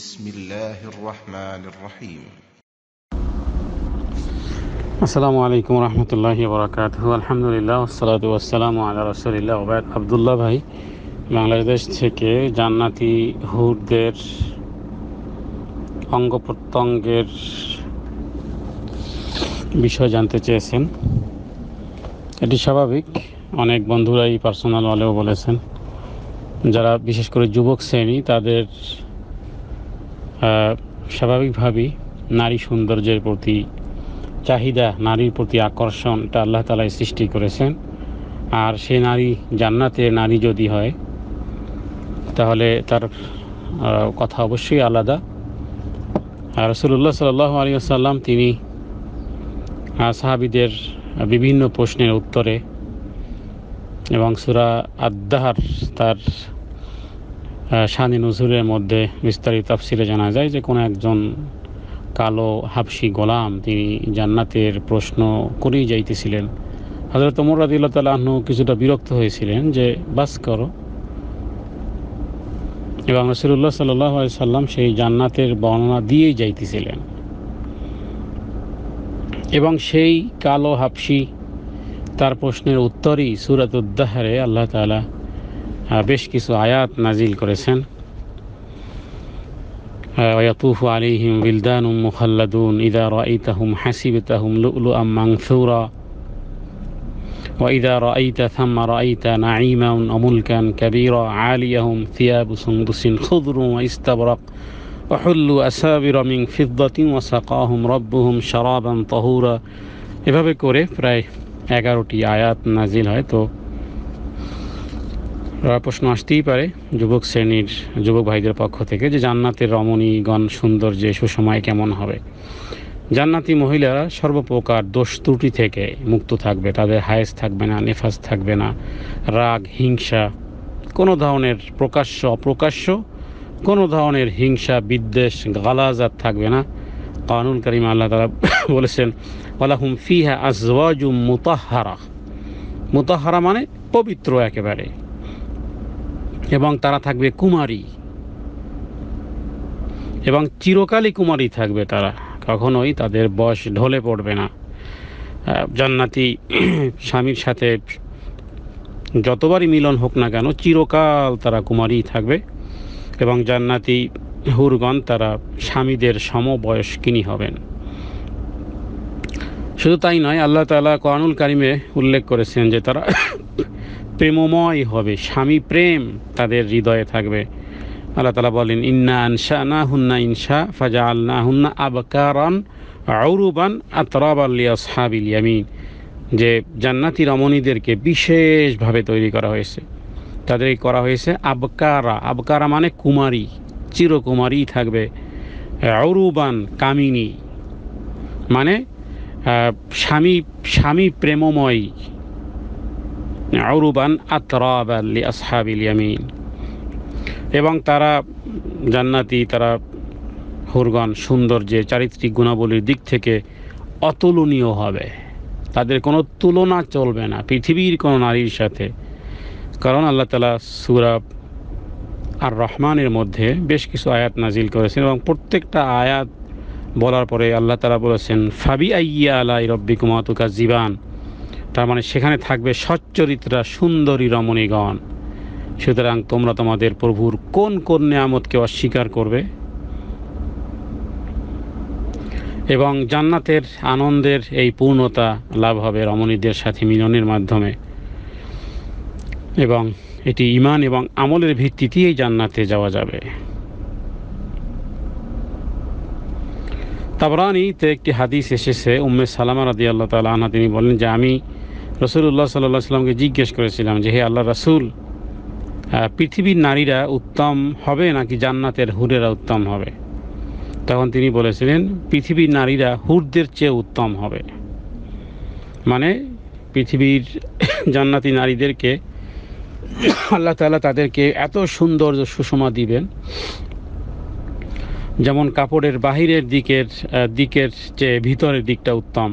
بسم الله الرحمن الرحيم আসসালামু আলাইকুম রহমতুল্লাহি বরাকাত আলহামদুলিল্লাহ ওসালাত ওয়াসালাম আল্লাহ রসুলিল্লাহ ওবায়দ আবদুল্লাহ ভাই বাংলাদেশ থেকে জান্নাতি হুরদের অঙ্গ প্রত্যঙ্গের বিষয় জানতে চেয়েছেন এটি স্বাভাবিক অনেক বন্ধুরাই পার্সোনাল ওয়ালেও বলেছেন যারা বিশেষ করে যুবক শ্রেণী তাদের স্বাভাবিকভাবেই নারী সৌন্দর্যের প্রতি চাহিদা নারীর প্রতি এটা আল্লাহ তালাই সৃষ্টি করেছেন আর সে নারী জান্নাতে নারী যদি হয় তাহলে তার কথা অবশ্যই আলাদা আর রসুল্লাহ সাল আলী আসাল্লাম তিনি সাহাবিদের বিভিন্ন প্রশ্নের উত্তরে এবং সুরা আদাহার তার শানি নজরুলের মধ্যে বিস্তারিত তাফসিলে জানা যায় যে কোনো একজন কালো হাফসি গোলাম তিনি জান্নাতের প্রশ্ন করেই যাইতেছিলেন হজরত ওমর রাদিল্লা তালাহনু কিছুটা বিরক্ত হয়েছিলেন যে বাস করো এবং রসুল্লাহ সাল্লি সাল্লাম সেই জান্নাতের বর্ণনা দিয়েই যাইতেছিলেন এবং সেই কালো হাফসি তার প্রশ্নের উত্তরই সুরাত উদ্দাহারে আল্লাহ তালা বেশ কিছু আয়াত নাজিল করেছেন ويطوف عليهم ولدان مخلدون إذا رأيتهم حسبتهم لؤلؤا منثورا وإذا رأيت ثم رأيت نعيما وملكا كبيرا عاليهم ثياب سندس خضر واستبرق وحلوا أسابر من فضة وسقاهم ربهم شرابا طهورا এভাবে করে প্রায় এগারোটি আয়াত নাজিল হয় তো প্রশ্ন আসতেই পারে যুবক শ্রেণীর যুবক ভাইদের পক্ষ থেকে যে জান্নাতের রমণীগণ সুন্দর যে সুসময় কেমন হবে জান্নাতি মহিলারা সর্বপ্রকার দোষ ত্রুটি থেকে মুক্ত থাকবে তাদের হায়েস থাকবে না নেফাজ থাকবে না রাগ হিংসা কোনো ধরনের প্রকাশ্য অপ্রকাশ্য কোনো ধরনের হিংসা বিদ্বেষ গালাজাত থাকবে না কানুন করিম আল্লাহ তালা বলেছেন ওলাহুম ফিহা আজওয়াজু মুতাহারা মুতাহারা মানে পবিত্র একেবারে এবং তারা থাকবে কুমারী এবং চিরকালই কুমারী থাকবে তারা কখনোই তাদের বয়স ঢলে পড়বে না জান্নাতি স্বামীর সাথে যতবারই মিলন হোক না কেন চিরকাল তারা কুমারী থাকবে এবং জান্নাতি হুরগণ তারা স্বামীদের সমবয়স্কিনী হবেন শুধু তাই নয় আল্লাহ তালা কোরআনুল কারিমে উল্লেখ করেছেন যে তারা প্রেমময় হবে স্বামী প্রেম তাদের হৃদয়ে থাকবে আল্লাহ তালা বলেন ইন্না আনসা না হুন্না ইনসা ফাজা আল্লাহ হুন্না আবকারন আউরুবান আতরাব আল্লিয়া সাবিল ইয়ামিন যে জান্নাতি রমণীদেরকে বিশেষভাবে তৈরি করা হয়েছে তাদের করা হয়েছে আবকারা আবকারা মানে কুমারী চিরকুমারী থাকবে অরুবান কামিনী মানে স্বামী স্বামী প্রেমময়ী আউরুবান আতরাবান আসহাবিল ইয়ামিন এবং তারা জান্নাতি তারা হুরগণ সৌন্দর্যে চারিত্রিক গুণাবলীর দিক থেকে অতুলনীয় হবে তাদের কোনো তুলনা চলবে না পৃথিবীর কোনো নারীর সাথে কারণ আল্লাহ তালা সুরাব আর রহমানের মধ্যে বেশ কিছু আয়াত নাজিল করেছেন এবং প্রত্যেকটা আয়াত বলার পরে আল্লাহ তালা বলেছেন ফাবি আইয়া আলাই রব্বিকুমাতুকা জীবান তার মানে সেখানে থাকবে সচ্চরিত্রা সুন্দরী রমণীগণ সুতরাং তোমরা তোমাদের প্রভুর কোন কোন নিয়ামতকে অস্বীকার করবে এবং জান্নাতের আনন্দের এই পূর্ণতা লাভ হবে রমণীদের সাথে মিলনের মাধ্যমে এবং এটি ইমান এবং আমলের ভিত্তিতেই জান্নাতে যাওয়া যাবে তাবরানিতে একটি হাদিস এসেছে উম্মে সালামা রাদি আল্লাহ তালা আনা তিনি বলেন যে আমি রসুল্লাহ সাল্লাহ সাল্লামকে জিজ্ঞেস করেছিলাম যে হে আল্লাহ রাসুল পৃথিবীর নারীরা উত্তম হবে নাকি জান্নাতের হুরেরা উত্তম হবে তখন তিনি বলেছিলেন পৃথিবীর নারীরা হুরদের চেয়ে উত্তম হবে মানে পৃথিবীর জান্নাতি নারীদেরকে আল্লাহ তালা তাদেরকে এত সুন্দর সুষমা দিবেন যেমন কাপড়ের বাহিরের দিকের দিকের চেয়ে ভিতরের দিকটা উত্তম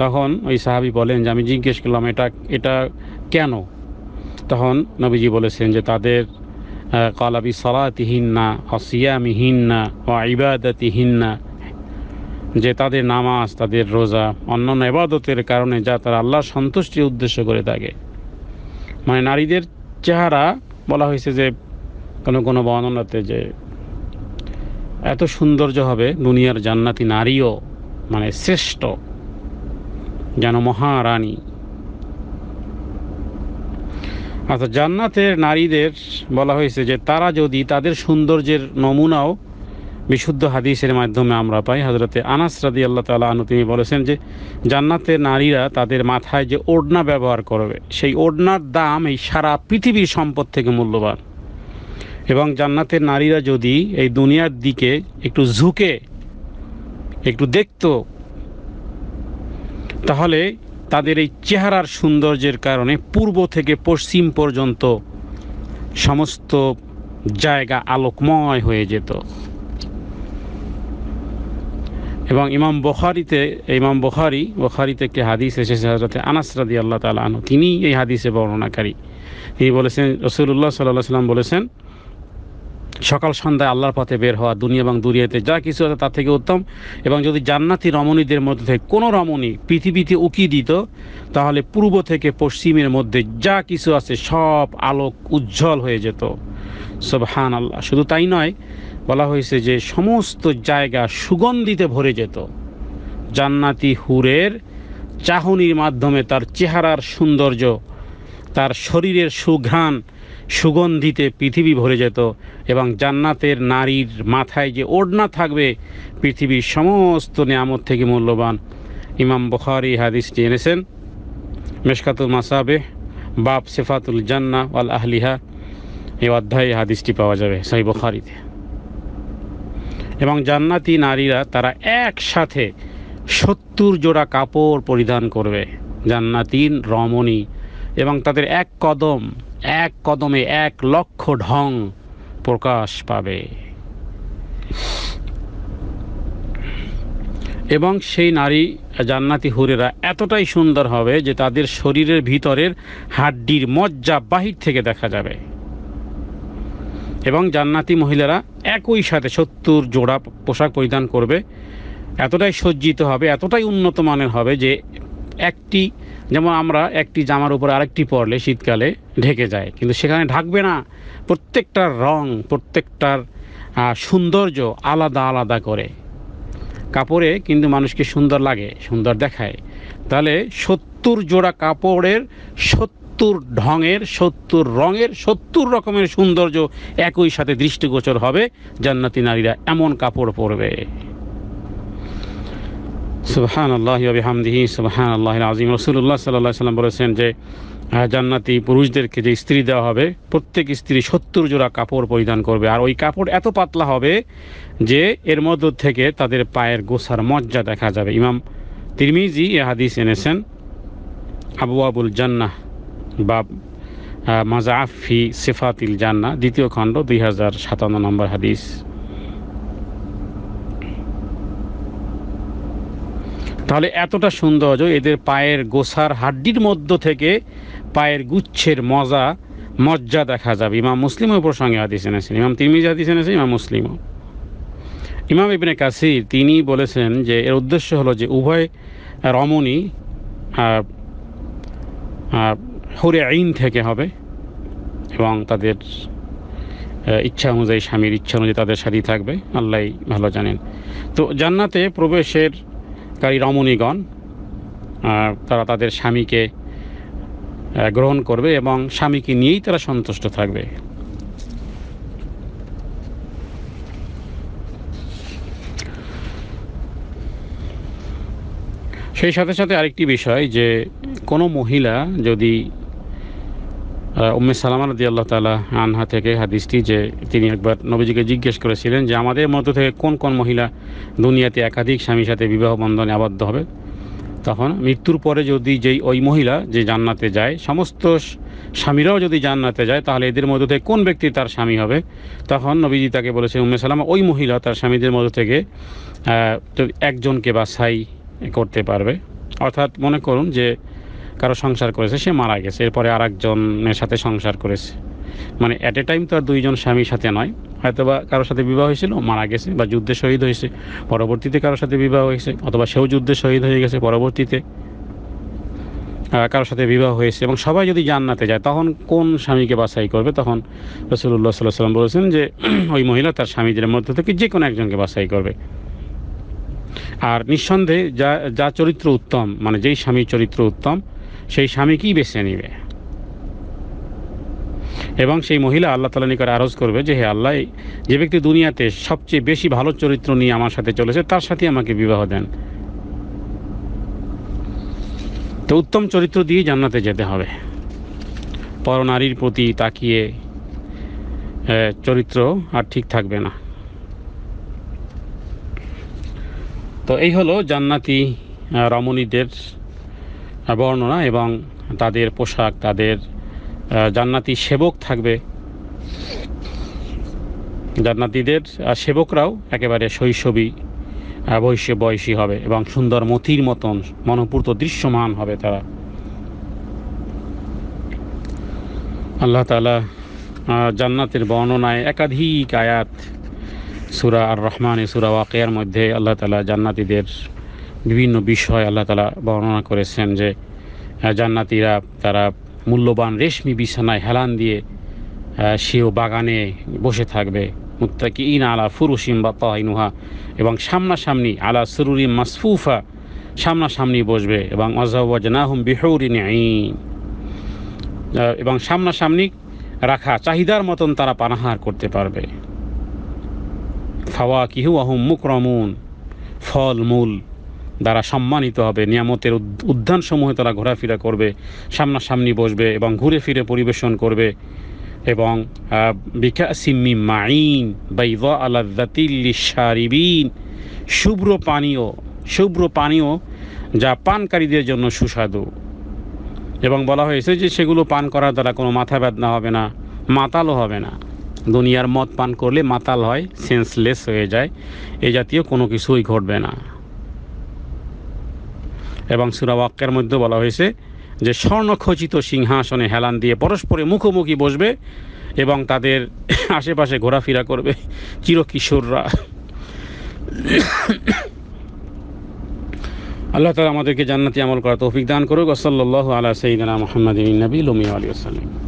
তখন ওই সাহাবি বলেন যে আমি জিজ্ঞেস করলাম এটা এটা কেন তখন নবীজি বলেছেন যে তাদের কালাবি অসিয়ামিহীন না ও না যে তাদের নামাজ তাদের রোজা অন্যান্য এবাদতের কারণে যা তারা আল্লাহ সন্তুষ্টির উদ্দেশ্য করে থাকে মানে নারীদের চেহারা বলা হয়েছে যে কোনো কোনো বর্ণনাতে যে এত সৌন্দর্য হবে দুনিয়ার জান্নাতি নারীও মানে শ্রেষ্ঠ যেন মহারানী আচ্ছা জান্নাতের নারীদের বলা হয়েছে যে তারা যদি তাদের সৌন্দর্যের নমুনাও বিশুদ্ধ হাদিসের মাধ্যমে আমরা পাই হজরতে আনাস রাদি আল্লাহ তালা আনু তিনি বলেছেন যে জান্নাতের নারীরা তাদের মাথায় যে ওড়না ব্যবহার করবে সেই ওড়নার দাম এই সারা পৃথিবীর সম্পদ থেকে মূল্যবান এবং জান্নাতের নারীরা যদি এই দুনিয়ার দিকে একটু ঝুঁকে একটু দেখতো তাহলে তাদের এই চেহারার সৌন্দর্যের কারণে পূর্ব থেকে পশ্চিম পর্যন্ত সমস্ত জায়গা আলোকময় হয়ে যেত এবং ইমাম বখারিতে ইমাম বখারি বখারিতে একটি হাদিস এসেছে হজরতে আনাস রাদি আল্লাহ তালু তিনি এই হাদিসে বর্ণনাকারী তিনি বলেছেন রসুল্লাহ সাল্লাহ সাল্লাম বলেছেন সকাল সন্ধ্যায় আল্লাহর পথে বের হওয়া দুনিয়া এবং দুনিয়াতে যা কিছু আছে তার থেকে উত্তম এবং যদি জান্নাতি রমণীদের মধ্যে থেকে কোনো রমণী পৃথিবীতে উকি দিত তাহলে পূর্ব থেকে পশ্চিমের মধ্যে যা কিছু আছে সব আলোক উজ্জ্বল হয়ে যেত সোবহান আল্লাহ শুধু তাই নয় বলা হয়েছে যে সমস্ত জায়গা সুগন্ধিতে ভরে যেত জান্নাতি হুরের চাহনির মাধ্যমে তার চেহারার সৌন্দর্য তার শরীরের সুঘ্রাণ সুগন্ধিতে পৃথিবী ভরে যেত এবং জান্নাতের নারীর মাথায় যে ওড়না থাকবে পৃথিবীর সমস্ত নিয়ামত থেকে মূল্যবান ইমাম বখারি হাদিসটি এনেছেন মেশকাতুল মাসাবে বাপ সেফাতুল জান্না আল আহলিহা এই অধ্যায়ে হাদিসটি পাওয়া যাবে সাই বখারিতে এবং জান্নাতি নারীরা তারা একসাথে সত্তর জোড়া কাপড় পরিধান করবে জান্নাতিন রমণী এবং তাদের এক কদম এক কদমে এক লক্ষ ঢং প্রকাশ পাবে এবং সেই নারী জান্নাতি হুরেরা এতটাই সুন্দর হবে যে তাদের শরীরের ভিতরের হাড্ডির মজ্জা বাহির থেকে দেখা যাবে এবং জান্নাতি মহিলারা একই সাথে সত্তর জোড়া পোশাক পরিধান করবে এতটাই সজ্জিত হবে এতটাই উন্নত মানের হবে যে একটি যেমন আমরা একটি জামার উপরে আরেকটি পরলে শীতকালে ঢেকে যায় কিন্তু সেখানে ঢাকবে না প্রত্যেকটার রং প্রত্যেকটার সৌন্দর্য আলাদা আলাদা করে কাপড়ে কিন্তু মানুষকে সুন্দর লাগে সুন্দর দেখায় তাহলে সত্তর জোড়া কাপড়ের সত্তর ঢঙের সত্তর রঙের সত্তর রকমের সৌন্দর্য একই সাথে দৃষ্টিগোচর হবে জান্নাতি নারীরা এমন কাপড় পরবে সুবহান আল্লাহ আবিহামদিহি সুবহান আল্লাহ আজিম রসুল্লাহ সাল্লাহ সাল্লাম বলেছেন যে জান্নাতি পুরুষদেরকে যে স্ত্রী দেওয়া হবে প্রত্যেক স্ত্রী সত্তর জোড়া কাপড় পরিধান করবে আর ওই কাপড় এত পাতলা হবে যে এর মধ্য থেকে তাদের পায়ের গোসার মজ্জা দেখা যাবে ইমাম তিরমিজি এ হাদিস এনেছেন আবু আবুল জান্না বা মাজাফি সেফাতিল জান্না দ্বিতীয় খণ্ড দুই হাজার সাতান্ন নম্বর হাদিস তাহলে এতটা সৌন্দর্য এদের পায়ের গোসার হাড্ডির মধ্য থেকে পায়ের গুচ্ছের মজা মজ্জা দেখা যাবে ইমাম মুসলিমও প্রসঙ্গে হাদিস এনেছেন ইমাম তিরমিজ হাদিস এনেছেন ইমাম মুসলিমও ইমাম ইবনে কাসির তিনি বলেছেন যে এর উদ্দেশ্য হলো যে উভয় রমণী হরে আইন থেকে হবে এবং তাদের ইচ্ছা অনুযায়ী স্বামীর ইচ্ছা অনুযায়ী তাদের সাথেই থাকবে আল্লাহ ভালো জানেন তো জান্নাতে প্রবেশের কারী রমণীগণ তারা তাদের স্বামীকে গ্রহণ করবে এবং স্বামীকে নিয়েই তারা সন্তুষ্ট থাকবে সেই সাথে সাথে আরেকটি বিষয় যে কোনো মহিলা যদি উম্মে সালাম রদি আল্লাহ তালা আনহা থেকে হাদিসটি যে তিনি একবার নবীজিকে জিজ্ঞেস করেছিলেন যে আমাদের মধ্য থেকে কোন কোন মহিলা দুনিয়াতে একাধিক স্বামীর সাথে বিবাহ বন্ধনে আবদ্ধ হবে তখন মৃত্যুর পরে যদি যেই ওই মহিলা যে জান্নাতে যায় সমস্ত স্বামীরাও যদি জান্নাতে যায় তাহলে এদের মধ্য থেকে কোন ব্যক্তি তার স্বামী হবে তখন নবীজি তাকে বলেছে উম্মে সালামা ওই মহিলা তার স্বামীদের মধ্য থেকে একজনকে বাছাই করতে পারবে অর্থাৎ মনে করুন যে কারো সংসার করেছে সে মারা গেছে এরপরে আর একজনের সাথে সংসার করেছে মানে অ্যাট এ টাইম তো আর দুইজন স্বামীর সাথে নয় হয়তো বা কারোর সাথে বিবাহ হয়েছিল মারা গেছে বা যুদ্ধে শহীদ হয়েছে পরবর্তীতে কারোর সাথে বিবাহ হয়েছে অথবা সেও যুদ্ধে শহীদ হয়ে গেছে পরবর্তীতে কারোর সাথে বিবাহ হয়েছে এবং সবাই যদি জান্নাতে যায় তখন কোন স্বামীকে বাছাই করবে তখন রসুল্লাহ সাল্লাহ সাল্লাম বলেছেন যে ওই মহিলা তার স্বামীদের মধ্যে থেকে যে কোনো একজনকে বাছাই করবে আর নিঃসন্দেহে যা যা চরিত্র উত্তম মানে যেই স্বামীর চরিত্র উত্তম সেই স্বামীকেই বেছে নিবে এবং সেই মহিলা আল্লাহ তালা নিকট আরজ করবে যে হে আল্লাহ যে ব্যক্তি দুনিয়াতে সবচেয়ে বেশি ভালো চরিত্র নিয়ে আমার সাথে চলেছে তার সাথে আমাকে বিবাহ দেন তো উত্তম চরিত্র দিয়ে জান্নাতে যেতে হবে পরনারীর প্রতি তাকিয়ে চরিত্র আর ঠিক থাকবে না তো এই হলো জান্নাতি রমণীদের বর্ণনা এবং তাদের পোশাক তাদের জান্নাতি সেবক থাকবে জান্নাতিদের সেবকরাও একেবারে শৈশবী বয়সে বয়সী হবে এবং সুন্দর মতির মতন মনপূর্ত দৃশ্যমান হবে তারা আল্লাহ তালা জান্নাতের বর্ণনায় একাধিক আয়াত সুরা আর রহমান সুরা ওয়াকিয়ার মধ্যে আল্লাহ তালা জান্নাতিদের বিভিন্ন বিষয় আল্লাহ তালা বর্ণনা করেছেন যে জান্নাতিরা তারা মূল্যবান রেশমি বিছানায় হেলান দিয়ে সেও বাগানে বসে থাকবে মুত্তাকি ইন আলা ফুরুসিম বা তাহিনুহা এবং সামনাসামনি আলা সুরুরি মাসফুফা সামনাসামনি বসবে এবং অজাহম বিহৌরিন এবং সামনাসামনি রাখা চাহিদার মতন তারা পানাহার করতে পারবে ফাওয়া কিহু আহম মুকরমুন ফল মূল দ্বারা সম্মানিত হবে নিয়ামতের উদ্যানসমূহে তারা ঘোরাফেরা করবে সামনাসামনি বসবে এবং ঘুরে ফিরে পরিবেশন করবে এবং বিকাশিম্মি মাইন বৈদ আলাদাতিলিশারিবিন শুভ্র পানীয় শুভ্র পানীয় যা পানকারীদের জন্য সুস্বাদু এবং বলা হয়েছে যে সেগুলো পান করার দ্বারা কোনো মাথা ব্যথা হবে না মাতালও হবে না দুনিয়ার মদ পান করলে মাতাল হয় সেন্সলেস হয়ে যায় এ জাতীয় কোনো কিছুই ঘটবে না এবং সুরাওয়াক্যের মধ্যে বলা হয়েছে যে স্বর্ণখচিত সিংহাসনে হেলান দিয়ে পরস্পরে মুখোমুখি বসবে এবং তাদের আশেপাশে ঘোরাফেরা করবে চিরকিশোররা আল্লাহ তালা আমাদেরকে জান্নাতি আমল করা তৌফিক দান করুক আসাল্লাহ আলা সঈদানা মোহাম্মদ নবী লুমি আলী আসসালাম